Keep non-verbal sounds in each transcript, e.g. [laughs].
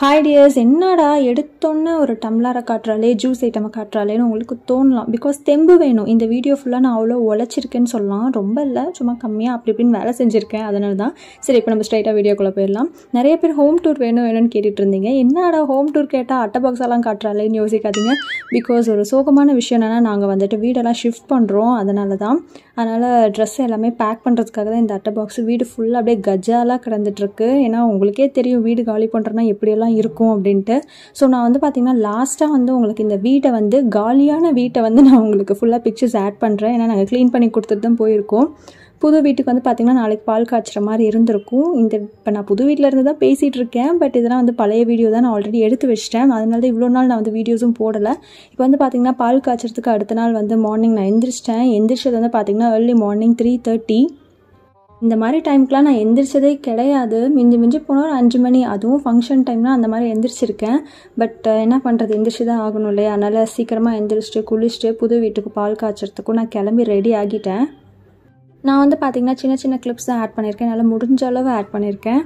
hi tears என்னடா எடுத்தோன்னே ஒரு டம்ளரை காட்டுறாலே ஜூஸ் ஐட்டமை காட்டுறாலேன்னு உங்களுக்கு தோணலாம் பிகாஸ் தெம்பு வேணும் இந்த வீடியோ ஃபுல்லாக நான் அவ்வளோ உழைச்சிருக்கேன்னு சொல்லலாம் ரொம்ப இல்லை சும்மா கம்மியாக அப்படி இப்படின்னு வேலை செஞ்சுருக்கேன் அதனால தான் சரி இப்போ நம்ம ஸ்ட்ரைட்டாக வீடியோக்குள்ளே போயிடலாம் நிறைய பேர் ஹோம் டூர் வேணும் வேணும்னு கேட்டுட்டு இருந்தீங்க என்னடா ஹோம் டூர் கேட்டால் அட்டை பாக்ஸெல்லாம் காட்டுறாலேன்னு யோசிக்காதீங்க பிகாஸ் ஒரு சோகமான விஷயம் என்னென்னா நாங்கள் வந்துட்டு வீடெல்லாம் ஷிஃப்ட் பண்ணுறோம் அதனால தான் அதனால் ட்ரெஸ் எல்லாமே பேக் பண்ணுறதுக்காக தான் இந்த அட்டை பாக்ஸ் வீடு ஃபுல்லாக அப்படியே கஜாலாம் கிடந்துட்டுருக்கு ஏன்னா உங்களுக்கே தெரியும் வீடு காலி பண்ணுறோன்னா எப்படியெல்லாம் தான் இருக்கும் அப்படின்ட்டு ஸோ நான் வந்து பார்த்திங்கன்னா லாஸ்ட்டாக வந்து உங்களுக்கு இந்த வீட்டை வந்து காலியான வீட்டை வந்து நான் உங்களுக்கு ஃபுல்லாக பிக்சர்ஸ் ஆட் பண்ணுறேன் ஏன்னா நாங்கள் க்ளீன் பண்ணி கொடுத்துட்டு தான் போயிருக்கோம் புது வீட்டுக்கு வந்து பார்த்திங்கன்னா நாளைக்கு பால் காய்ச்சுற மாதிரி இருந்திருக்கும் இந்த இப்போ நான் புது வீட்டில் இருந்து தான் பேசிகிட்டு இருக்கேன் பட் இதெல்லாம் வந்து பழைய வீடியோ தான் நான் ஆல்ரெடி எடுத்து வச்சிட்டேன் அதனால தான் இவ்வளோ நாள் நான் வந்து வீடியோஸும் போடலை இப்போ வந்து பார்த்திங்கன்னா பால் காய்ச்சறதுக்கு அடுத்த நாள் வந்து மார்னிங் நான் எந்திரிச்சிட்டேன் எந்திரிச்சது வந்து பார்த்திங்கன்னா ஏர்லி மார்னிங் த்ரீ தேர்ட்டி இந்த மாதிரி டைமுக்கெலாம் நான் எந்திரிச்சதே கிடையாது மிஞ்சி மிஞ்சி போனால் ஒரு அஞ்சு மணி அதுவும் ஃபங்க்ஷன் டைம்னால் அந்த மாதிரி எந்திரிச்சிருக்கேன் பட் என்ன பண்ணுறது எந்திரிச்சு தான் ஆகணும் இல்லையா அதனால் சீக்கிரமாக எந்திரிச்சிட்டு குளிச்சுட்டு புது வீட்டுக்கு பால் காய்ச்சறதுக்கும் நான் கிளம்பி ரெடி ஆகிட்டேன் நான் வந்து பார்த்திங்கன்னா சின்ன சின்ன கிளிப்ஸ் தான் ஆட் பண்ணியிருக்கேன் என்னால் முடிஞ்ச அளவு ஆட் பண்ணியிருக்கேன்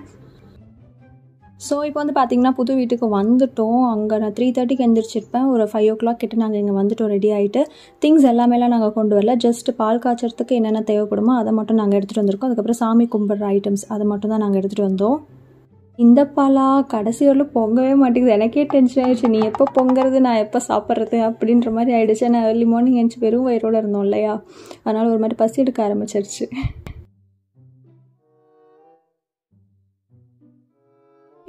ஸோ இப்போ வந்து பார்த்திங்கன்னா புது வீட்டுக்கு வந்துவிட்டோம் அங்கே நான் த்ரீ தேர்ட்டிக்கு எழுந்திரிச்சிருப்பேன் ஒரு ஃபைவ் ஓ கிளாக் கிட்ட நாங்கள் இங்கே வந்துவிட்டோம் ரெடி ஆகிட்டு திங்ஸ் எல்லாமேலாம் நாங்கள் கொண்டு வரல ஜஸ்ட் பால் காய்ச்சறதுக்கு என்னென்ன தேவைப்படுமோ அதை மட்டும் நாங்கள் எடுத்துகிட்டு வந்திருக்கோம் அதுக்கப்புறம் சாமி கும்பிட்ற ஐட்டம்ஸ் அதை மட்டும் தான் நாங்கள் எடுத்துகிட்டு வந்தோம் இந்த பாலா கடைசி வரலும் பொங்கவே மாட்டேங்குது எனக்கே டென்ஷன் ஆயிடுச்சு நீ எப்போ பொங்குறது நான் எப்போ சாப்பிட்றது அப்படின்ற மாதிரி ஆயிடுச்சு நான் ஏர்லி மார்னிங் எழுந்துச்சு வெறும் வயிறோடு இருந்தோம் இல்லையா அதனால் ஒரு மாதிரி பசி எடுக்க ஆரம்பிச்சிருச்சு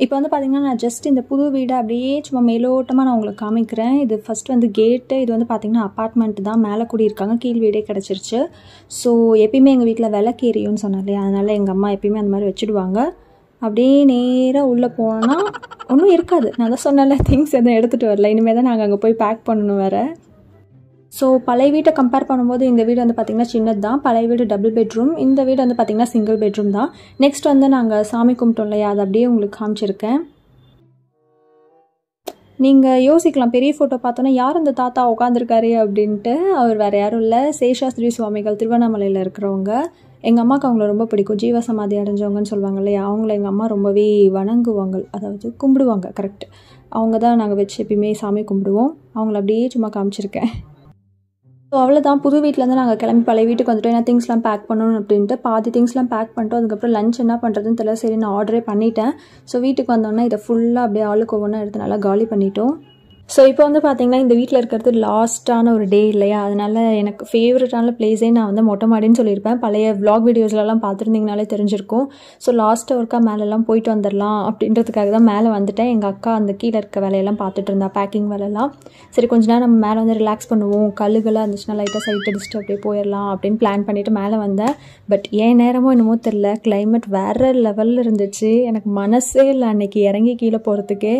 இப்போ வந்து பார்த்திங்கன்னா நான் ஜஸ்ட் இந்த புது வீடை அப்படியே சும்மா மேலோட்டமாக நான் உங்களுக்கு காமிக்கிறேன் இது ஃபஸ்ட் வந்து கேட்டு இது வந்து பார்த்திங்கன்னா அப்பார்ட்மெண்ட் தான் மேலே கூடியிருக்காங்க கீழ் வீடே கிடச்சிருச்சு ஸோ எப்பயுமே எங்கள் வீட்டில் விளக்கேரியும்னு சொன்னேன் இல்லையா அதனால் எங்கள் அம்மா எப்பயுமே அந்த மாதிரி வச்சுடுவாங்க அப்படியே நேராக உள்ளே போனால் ஒன்றும் இருக்காது நான் தான் சொன்னால திங்ஸ் எதுவும் எடுத்துகிட்டு வரல இனிமேல் தான் நாங்கள் அங்கே போய் பேக் பண்ணணும் வேறு ஸோ பழைய வீட்டை கம்பேர் பண்ணும்போது இந்த வீடு வந்து பார்த்திங்கன்னா சின்னது தான் பழைய வீடு டபுள் பெட்ரூம் இந்த வீடு வந்து பார்த்திங்கன்னா சிங்கிள் பெட்ரூம் தான் நெக்ஸ்ட் வந்து நாங்கள் சாமி கும்பிட்டோம் இல்லையா அதை அப்படியே உங்களுக்கு காமிச்சிருக்கேன் நீங்கள் யோசிக்கலாம் பெரிய ஃபோட்டோ பார்த்தோன்னா யார் அந்த தாத்தா உட்காந்துருக்காரு அப்படின்ட்டு அவர் வேறு யாரும் இல்லை சேஷாஸ்திரி சுவாமிகள் திருவண்ணாமலையில் இருக்கிறவங்க எங்கள் அம்மாவுக்கு அவங்கள ரொம்ப பிடிக்கும் ஜீவ சமாதி அடைஞ்சவங்கன்னு சொல்லுவாங்க இல்லையா அவங்கள எங்கள் அம்மா ரொம்பவே வணங்குவாங்க அதாவது கும்பிடுவாங்க கரெக்ட் அவங்க தான் நாங்கள் வச்சு எப்பயுமே சாமி கும்பிடுவோம் அவங்கள அப்படியே சும்மா காமிச்சிருக்கேன் ஸோ அவ்வளோதான் புது வீட்டிலேருந்து நாங்கள் கிளம்பி பழைய வீட்டுக்கு வந்துட்டோம் ஏன்னா திங்ஸ்லாம் பேக் பண்ணணும் அப்படின்ட்டு பாதி திங்ஸ்லாம் பேக் பண்ணிட்டோம் அதுக்கப்புறம் லஞ்ச் என்ன பண்ணுறதுன்னு தெரியல சரி நான் ஆர்டரே பண்ணிட்டேன் ஸோ வீட்டுக்கு வந்தோடனே இதை ஃபுல்லாக அப்படியே ஆளுக்கு ஒவ்வொன்றா எடுத்து நல்லா காலி பண்ணிட்டோம் ஸோ இப்போ வந்து பார்த்தீங்கன்னா இந்த வீட்டில் இருக்கிறது லாஸ்ட்டான ஒரு டே இல்லையா அதனால எனக்கு ஃபேவரட்டான பிளேஸே நான் வந்து மொட்டை மாடின்னு சொல்லியிருப்பேன் பழைய விளாக் வீடியோஸ்லலாம் பார்த்துருந்தீங்கனாலே தெரிஞ்சிருக்கும் ஸோ லாஸ்ட்டாக ஒருக்கா மேலெல்லாம் போயிட்டு வந்துடலாம் அப்படின்றதுக்காக தான் மேலே வந்துட்டேன் எங்கள் அக்கா அந்த கீழே இருக்க வேலையெல்லாம் பார்த்துட்டு இருந்தா பேக்கிங் வேலையெல்லாம் சரி கொஞ்ச நேரம் நம்ம மேலே வந்து ரிலாக்ஸ் பண்ணுவோம் கல்லுகளாக இருந்துச்சுன்னா லைட்டாக சைட் அடிச்சுட்டு அப்படியே போயிடலாம் அப்படின்னு பிளான் பண்ணிவிட்டு மேலே வந்தேன் பட் ஏன் நேரமோ என்னமோ தெரில கிளைமேட் வேறு லெவலில் இருந்துச்சு எனக்கு மனசே இல்லை அன்னைக்கு இறங்கி கீழே போகிறதுக்கே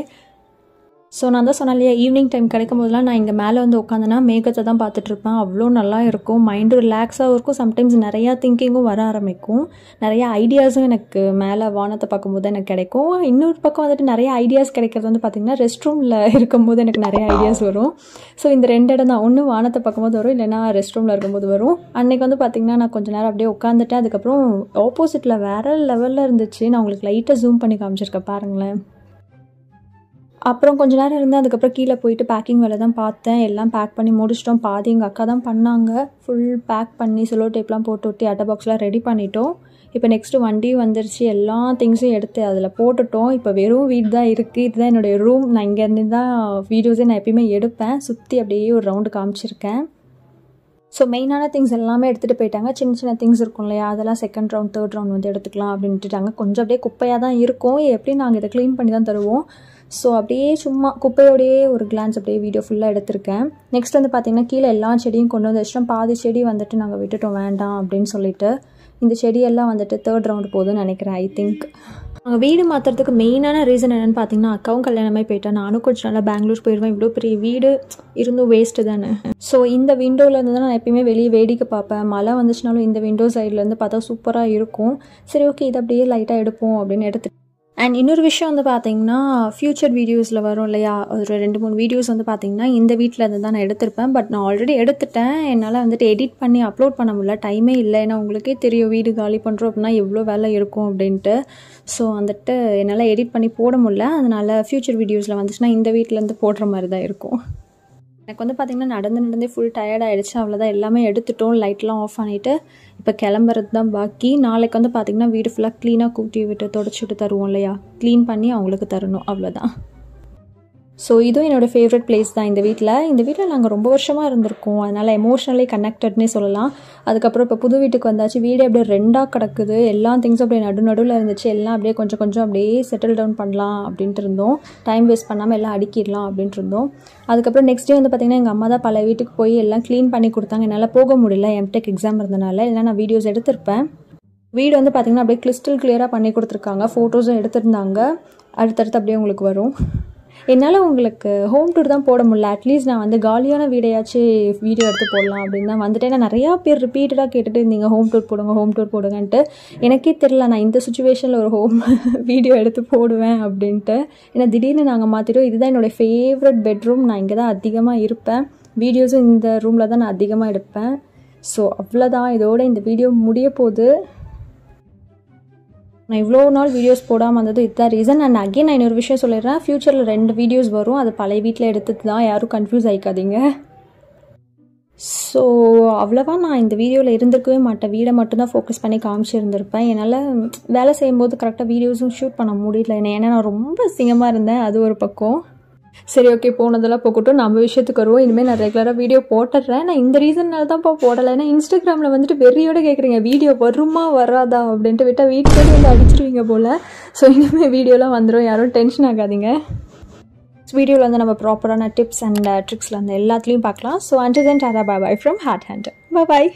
ஸோ நான் தான் சொன்னேன் இல்லையா ஈவினிங் டைம் கிடைக்கும் போதெல்லாம் நான் இங்கே மேலே வந்து உட்காந்துனா மேகத்தை தான் பார்த்துட்ருப்பேன் அவ்வளோ நல்லா இருக்கும் மைண்டு ரிலாக்ஸாகவும் இருக்கும் சம்டைம்ஸ் நிறையா திங்கிங்கும் வர ஆரம்பிக்கும் நிறையா ஐடியாஸும் எனக்கு மேலே வானத்தை பார்க்கும்போது எனக்கு கிடைக்கும் இன்னொரு பக்கம் வந்துட்டு நிறைய ஐடியாஸ் கிடைக்கிறது வந்து பார்த்திங்கன்னா ரெஸ்ட் ரூமில் இருக்கும்போது எனக்கு நிறைய ஐடியாஸ் வரும் ஸோ இந்த ரெண்டு இடம் தான் ஒன்று வானத்தை பார்க்கும்போது வரும் இல்லைனா ரெஸ்ட் ரூமில் இருக்கும்போது வரும் அன்றைக்கி வந்து பார்த்திங்கன்னா நான் கொஞ்சம் நேரம் அப்படியே உட்காந்துட்டேன் அதுக்கப்புறம் ஆப்போசிட்டில் வேறு லெவலில் இருந்துச்சு நான் உங்களுக்கு லைட்டாக ஜூம் பண்ணி காமிச்சிருக்கேன் பாருங்களேன் அப்புறம் கொஞ்ச நேரம் இருந்து அதுக்கப்புறம் கீழே போயிட்டு பேக்கிங் வேலை தான் பார்த்தேன் எல்லாம் பேக் பண்ணி முடிச்சிட்டோம் பாதி எங்கள் அக்கா தான் பண்ணாங்க ஃபுல் பேக் பண்ணி சிலோ டேப்லாம் போட்டு ஒட்டி அட்டை பாக்ஸ்லாம் ரெடி பண்ணிட்டோம் இப்போ நெக்ஸ்ட்டு வண்டி வந்துருச்சு எல்லா திங்ஸும் எடுத்து அதில் போட்டுட்டோம் இப்போ வெறும் வீடு தான் இருக்குது இதுதான் என்னுடைய ரூம் நான் இங்கேருந்து தான் வீடியோஸே நான் எப்பயுமே எடுப்பேன் சுற்றி அப்படியே ஒரு ரவுண்டு காமிச்சிருக்கேன் ஸோ மெயினான திங்ஸ் எல்லாமே எடுத்துகிட்டு போயிட்டாங்க சின்ன சின்ன திங்ஸ் இருக்கும் இல்லையா அதெல்லாம் செகண்ட் ரவுண்ட் தேர்ட் ரவுண்ட் வந்து எடுத்துக்கலாம் அப்படின்ட்டுட்டாங்க கொஞ்சம் அப்படியே குப்பையாக தான் இருக்கும் எப்படி நாங்கள் இதை க்ளீன் பண்ணி தான் தருவோம் ஸோ அப்படியே சும்மா குப்பையோடையே ஒரு கிளான்ஸ் அப்படியே வீடியோ ஃபுல்லாக எடுத்திருக்கேன் நெக்ஸ்ட் வந்து பார்த்திங்கன்னா கீழே எல்லா செடியும் கொண்டு வந்து பாதி செடி வந்துட்டு நாங்கள் விட்டுட்டோம் வேண்டாம் அப்படின்னு சொல்லிட்டு இந்த செடியெல்லாம் வந்துட்டு தேர்ட் ரவுண்ட் போதும்னு நினைக்கிறேன் ஐ திங்க் நாங்கள் வீடு மாற்றுறதுக்கு மெயினான ரீசன் என்னென்னு பார்த்தீங்கன்னா அக்காவும் கல்யாணமே போயிட்டேன் நானும் கொஞ்சம் நல்லா பெங்களூர் போயிடுவேன் இவ்வளோ பெரிய வீடு இருந்தும் வேஸ்ட்டு தானே ஸோ இந்த விண்டோவிலேருந்து தான் நான் எப்பயுமே வெளியே வேடிக்கை பார்ப்பேன் மழை வந்துச்சுனாலும் இந்த விண்டோ சைட்லேருந்து பார்த்தா சூப்பராக இருக்கும் சரி ஓகே இது அப்படியே லைட்டாக எடுப்போம் அப்படின்னு எடுத்துட்டு அண்ட் இன்னொரு விஷயம் வந்து பார்த்தீங்கன்னா ஃப்யூச்சர் வீடியோஸில் வரும் இல்லையா ஒரு ரெண்டு மூணு வீடியோஸ் வந்து பார்த்தீங்கன்னா இந்த வீட்டில் இருந்து தான் நான் எடுத்திருப்பேன் பட் நான் ஆல்ரெடி எடுத்துட்டேன் என்னால் வந்துட்டு எடிட் பண்ணி அப்லோட் பண்ண முடியல டைமே இல்லை ஏன்னா உங்களுக்கே தெரியும் வீடு காலி பண்ணுறோம் அப்படின்னா எவ்வளோ வேலை இருக்கும் அப்படின்ட்டு ஸோ வந்துட்டு என்னால் எடிட் பண்ணி போட முடியல அதனால் ஃப்யூச்சர் வீடியோஸில் வந்துச்சுன்னா இந்த வீட்டிலேருந்து போடுற மாதிரி தான் இருக்கும் எனக்கு வந்து பார்த்திங்கன்னா நடந்து நடந்தே ஃபுல் டயர்ட் ஆகிடுச்சு அவ்வளோதான் எல்லாமே எடுத்துட்டோம் லைட்லாம் ஆஃப் பண்ணிவிட்டு இப்போ கிளம்புறது தான் பாக்கி நாளைக்கு வந்து பார்த்திங்கன்னா வீடு ஃபுல்லாக க்ளீனாக கூட்டி விட்டு தொடச்சி விட்டு தருவோம் இல்லையா க்ளீன் பண்ணி அவங்களுக்கு தரணும் அவ்வளோதான் ஸோ இதுவும் என்னோடய ஃபேவரட் பிளேஸ் தான் இந்த வீட்டில் இந்த வீட்டில் நாங்கள் ரொம்ப வருஷமாக இருந்திருக்கோம் அதனால் எமோஷனலி கனெக்டட்னே சொல்லலாம் அதுக்கப்புறம் இப்போ புது வீட்டுக்கு வந்தாச்சு வீடு அப்படியே ரெண்டாக கிடக்குது எல்லா திங்ஸும் அப்படியே நடு நடுவில் இருந்துச்சு எல்லாம் அப்படியே கொஞ்சம் கொஞ்சம் அப்படியே செட்டில் டவுன் பண்ணலாம் அப்படின்ட்டு இருந்தோம் டைம் வேஸ்ட் பண்ணாமல் எல்லாம் அடிக்கிடலாம் அப்படின்ட்டு இருந்தோம் அதுக்கப்புறம் நெக்ஸ்ட் டே வந்து பார்த்திங்கன்னா எங்கள் அம்மா தான் பல வீட்டுக்கு போய் எல்லாம் க்ளீன் பண்ணி கொடுத்தாங்க என்னால் போக முடியல எம்டெக் எக்ஸாம் இருந்ததுனால எல்லாம் நான் வீடியோஸ் எடுத்திருப்பேன் வீடு வந்து பார்த்திங்கன்னா அப்படியே கிறிஸ்டல் கிளியராக பண்ணி கொடுத்துருக்காங்க ஃபோட்டோஸும் எடுத்திருந்தாங்க அடுத்தடுத்து அப்படியே உங்களுக்கு வரும் என்னால் உங்களுக்கு ஹோம் டூர் தான் போட முடியல அட்லீஸ்ட் நான் வந்து காலியான வீடையாச்சு வீடியோ எடுத்து போடலாம் அப்படின்னு தான் வந்துட்டு நிறையா பேர் ரிப்பீட்டடாக கேட்டுட்டு இருந்தீங்க ஹோம் டூர் போடுங்க ஹோம் டூர் போடுங்கன்ட்டு எனக்கே தெரில நான் இந்த சுச்சுவேஷனில் ஒரு ஹோம் வீடியோ [laughs] எடுத்து போடுவேன் அப்படின்ட்டு ஏன்னா திடீர்னு நாங்கள் மாற்றிட்டோம் இதுதான் என்னுடைய ஃபேவரட் பெட்ரூம் நான் இங்கே தான் அதிகமாக இருப்பேன் வீடியோஸும் இந்த ரூமில் தான் நான் அதிகமாக எடுப்பேன் ஸோ அவ்வளோதான் இதோட இந்த வீடியோ முடிய போகுது நான் இவ்வளோ நாள் வீடியோஸ் போடாமல் வந்தது இதுதான் ரீசன் அண்ட் அகெயின் நான் இன்னொரு விஷயம் சொல்லிடுறேன் ஃபியூச்சரில் ரெண்டு வீடியோஸ் வரும் அது பழைய வீட்டில் எடுத்துட்டு தான் யாரும் கன்ஃபியூஸ் ஆகிக்காதீங்க ஸோ அவ்வளோவா நான் இந்த வீடியோவில் இருந்திருக்கவே மாட்டேன் வீடை மட்டும்தான் ஃபோக்கஸ் பண்ணி காமிச்சிருந்திருப்பேன் என்னால் வேலை செய்யும்போது கரெக்டாக வீடியோஸும் ஷூட் பண்ண முடியல ஏன்னா நான் ரொம்ப சிங்கமாக இருந்தேன் அது ஒரு பக்கம் சரி ஓகே போனதெல்லாம் போகட்டும் நம்ம விஷயத்துக்கு வருவோம் இனிமேல் நான் ரெகுலராக வீடியோ போட்டுடுறேன் நான் இந்த ரீசனால் தான் இப்போ போடலை ஏன்னா இன்ஸ்டாகிராமில் வந்துட்டு வெறியோட கேட்குறீங்க வீடியோ வருமா வராதா அப்படின்ட்டு விட்டால் வீட்டுக்கு வந்து அடிச்சிருவீங்க போல் ஸோ இனிமேல் வீடியோலாம் வந்துடும் யாரும் டென்ஷன் ஆகாதீங்க வீடியோவில் வந்து நம்ம ப்ராப்பரான டிப்ஸ் அண்ட் ட்ரிக்ஸில் uh, அந்த எல்லாத்துலேயும் பார்க்கலாம் ஸோ அண்ட் தென் டாரா bye from heart hand bye